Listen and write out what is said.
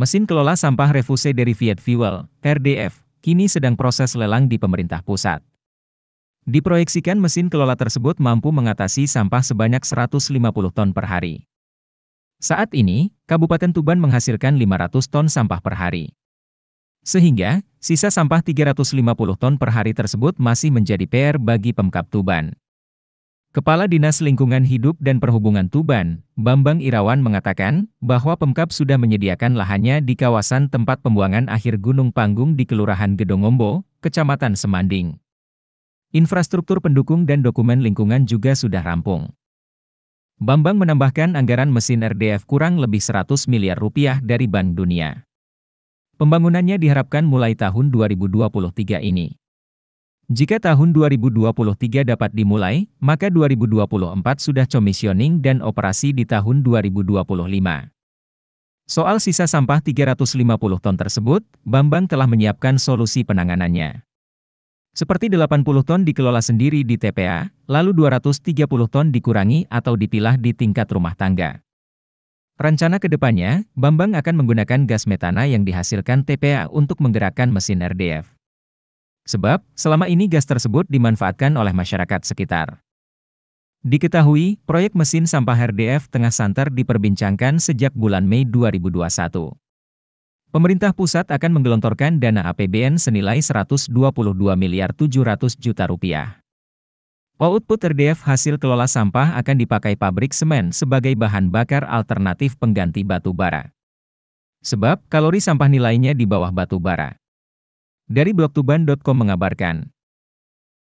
Mesin kelola sampah refuse dari Viet Fuel, RDF, kini sedang proses lelang di pemerintah pusat. Diproyeksikan mesin kelola tersebut mampu mengatasi sampah sebanyak 150 ton per hari. Saat ini, Kabupaten Tuban menghasilkan 500 ton sampah per hari. Sehingga, sisa sampah 350 ton per hari tersebut masih menjadi PR bagi Pemkap Tuban. Kepala Dinas Lingkungan Hidup dan Perhubungan Tuban, Bambang Irawan mengatakan bahwa Pemkap sudah menyediakan lahannya di kawasan tempat pembuangan akhir Gunung Panggung di Kelurahan Gedongombo, Kecamatan Semanding. Infrastruktur pendukung dan dokumen lingkungan juga sudah rampung. Bambang menambahkan anggaran mesin RDF kurang lebih 100 miliar rupiah dari Bank Dunia. Pembangunannya diharapkan mulai tahun 2023 ini. Jika tahun 2023 dapat dimulai, maka 2024 sudah commissioning dan operasi di tahun 2025. Soal sisa sampah 350 ton tersebut, Bambang telah menyiapkan solusi penanganannya. Seperti 80 ton dikelola sendiri di TPA, lalu 230 ton dikurangi atau dipilah di tingkat rumah tangga. Rencana kedepannya, Bambang akan menggunakan gas metana yang dihasilkan TPA untuk menggerakkan mesin RDF. Sebab, selama ini gas tersebut dimanfaatkan oleh masyarakat sekitar. Diketahui, proyek mesin sampah RDF tengah santer diperbincangkan sejak bulan Mei 2021. Pemerintah pusat akan menggelontorkan dana APBN senilai 122 miliar 700 juta rupiah. Output RDF hasil kelola sampah akan dipakai pabrik semen sebagai bahan bakar alternatif pengganti batu bara. Sebab kalori sampah nilainya di bawah batu bara. Dari blogtuban.com mengabarkan,